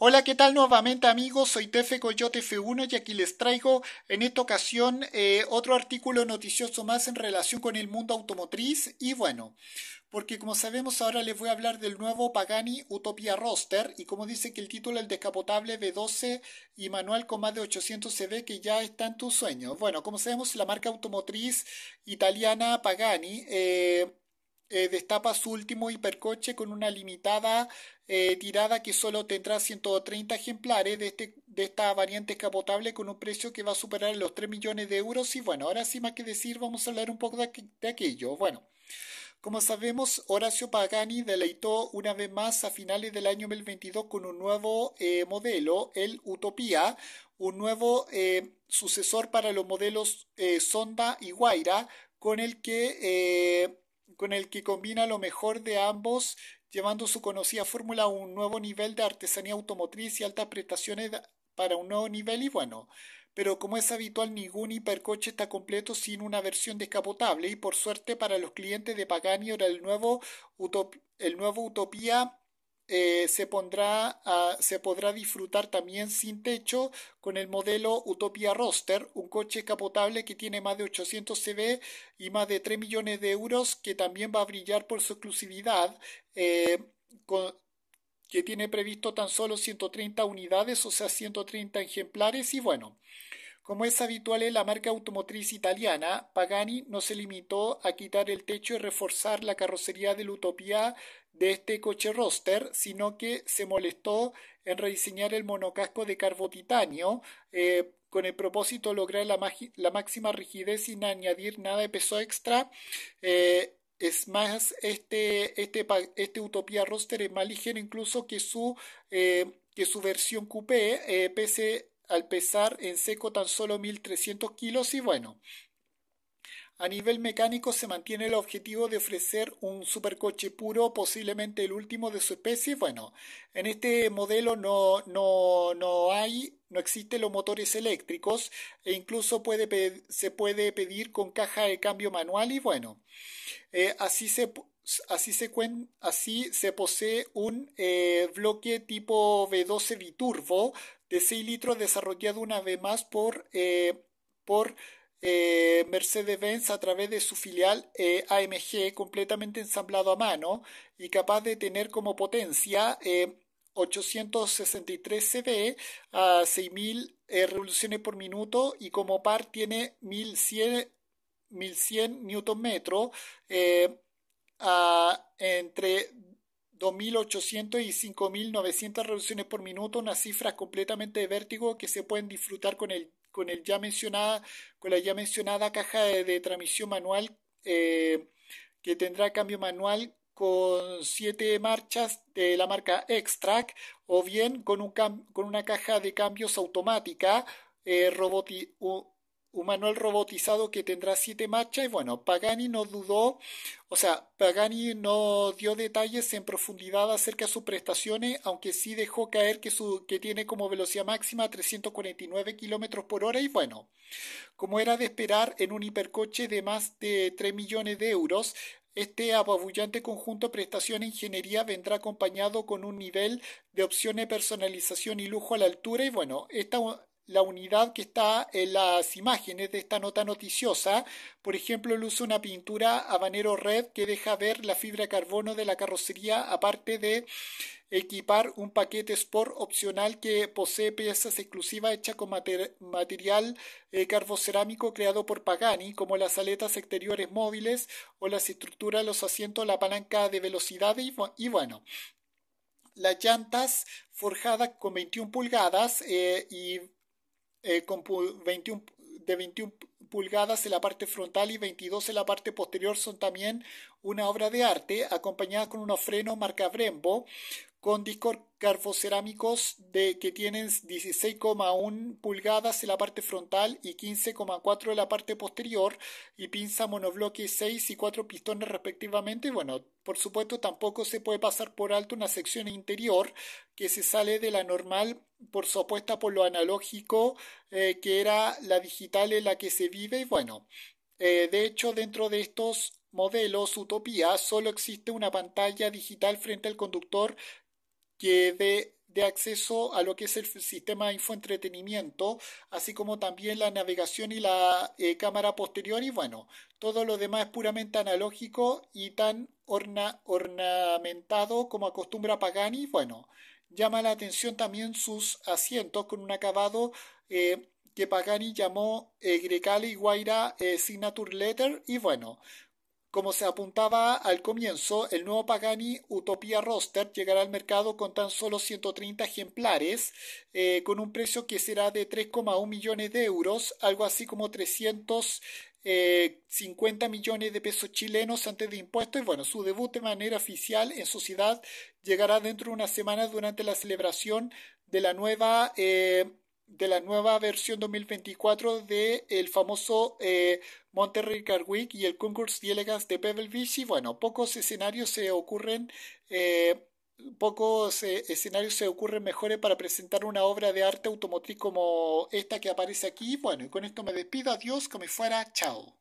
Hola, ¿qué tal nuevamente amigos? Soy Tefe Coyote F1 y aquí les traigo en esta ocasión eh, otro artículo noticioso más en relación con el mundo automotriz y bueno, porque como sabemos ahora les voy a hablar del nuevo Pagani Utopia Roster y como dice que el título el descapotable b 12 y manual con más de 800 ve que ya está en tus sueños. Bueno, como sabemos la marca automotriz italiana Pagani eh, eh, destapa su último hipercoche con una limitada eh, tirada que solo tendrá 130 ejemplares este, de, esta variante escapotable con un precio que va a superar los 3 millones de euros. Y bueno, ahora sí más que decir, vamos a hablar un poco de, aquello. Bueno. Como sabemos, Horacio Pagani deleitó una vez más a finales del año 2022 con un nuevo eh, modelo, el Utopía, un nuevo sucesor para los modelos Sonda y Guaira, con el que con el que combina lo mejor de ambos, llevando su conocida fórmula a un nuevo nivel de artesanía automotriz y altas prestaciones para un nuevo nivel y bueno, pero como es habitual ningún hipercoche está completo sin una versión descapotable y por suerte para los clientes de Pagani ahora el nuevo, Utop el nuevo Utopía eh, se, pondrá se podrá disfrutar también sin techo con el modelo Utopia Roster, un coche capotable que tiene más de 800 CV y más de 3 millones de euros, que también va a brillar por su exclusividad. Eh, que tiene previsto tan solo 130 unidades, o sea, 130 ejemplares, y bueno, como es habitual en la marca automotriz italiana, Pagani no se limitó a quitar el techo y reforzar la carrocería de la Utopía de este coche roster, sino que se molestó en rediseñar el monocasco de carbotitanio eh, con el propósito de lograr la, máxima rigidez sin añadir nada de peso extra. Eh, es más, este, este, este Utopía roster es más ligero incluso que su, eh, que su versión coupé, pese al pesar en seco tan solo 1.300 kilos y bueno, a nivel mecánico se mantiene el objetivo de ofrecer un supercoche puro, posiblemente el último de su especie. Bueno, en este modelo no, no, no hay, no existen los motores eléctricos e incluso puede, se puede pedir con caja de cambio manual y bueno, eh, así se... Así se, así se posee un eh, bloque tipo V12 biturbo de 6 litros desarrollado una vez más por, eh, por eh, Mercedes-Benz a través de su filial eh, AMG completamente ensamblado a mano y capaz de tener como potencia 863 CV a 6000 revoluciones por minuto y como par tiene 1100, 1100 Nm eh, a, entre 2.800 y 5.900 revoluciones por minuto, unas cifras completamente de vértigo que se pueden disfrutar con con ya mencionada con la ya mencionada caja de, transmisión manual eh, que tendrá cambio manual con siete marchas de la marca Extract o bien con un con una caja de cambios automática eh, roboti, un manual robotizado que tendrá siete marchas y bueno, Pagani no dudó, o sea, Pagani no dio detalles en profundidad acerca de sus prestaciones, aunque sí dejó caer que, su, que tiene como velocidad máxima 349 kilómetros por hora y bueno, como era de esperar en un hipercoche de más de 3 millones de euros, este apabullante conjunto de prestación e ingeniería vendrá acompañado con un nivel de opciones, personalización y lujo a la altura y bueno, esta la unidad que está en las imágenes de esta nota noticiosa. Por ejemplo, uso de una pintura habanero red que deja ver la fibra de carbono de la carrocería, aparte de equipar un paquete Sport opcional que posee piezas exclusivas hechas con material eh, carbocerámico creado por Pagani, como las aletas exteriores móviles o las estructuras los asientos, la palanca de velocidad y, bueno. Las llantas forjadas con 21 pulgadas eh, y eh, con 21, de 21 pulgadas en la parte frontal y 22 en la parte posterior son también una obra de arte acompañada con un freno marca Brembo, con discos carfocerámicos de, que tienen 16,1 pulgadas en la parte frontal y 15,4 en la parte posterior y pinza monobloque 6 y 4 pistones respectivamente. Bueno, por supuesto tampoco se puede pasar por alto una sección interior que se sale de la normal por supuesto por lo analógico eh, que era la digital en la que se vive y bueno. Eh, de hecho, dentro de estos modelos Utopía, solo existe una pantalla digital frente al conductor que dé de acceso a lo que es el sistema de infoentretenimiento, así como también la navegación y la eh, cámara posterior y bueno, todo lo demás es puramente analógico y tan ornamentado como acostumbra Pagani, bueno, llama la atención también sus asientos con un acabado eh, que Pagani llamó eh, Grecale y Guaira Signature Letter y bueno, como se apuntaba al comienzo, el nuevo Pagani Utopia Roster llegará al mercado con tan solo 130 ejemplares, eh, con un precio que será de 3,1 millones de euros, algo así como 350 eh, millones de pesos chilenos antes de impuestos y bueno, su debut de manera oficial en sociedad llegará dentro de unas semanas durante la celebración de la nueva eh, de la nueva versión 2024 de el famoso eh, Monterrey Car Week y el Concours Elegance de Pebble Beach y bueno, pocos escenarios se ocurren eh, pocos eh, escenarios se ocurren mejores para presentar una obra de arte automotriz como esta que aparece aquí. Bueno, y con esto me despido, adiós, como fuera, chao.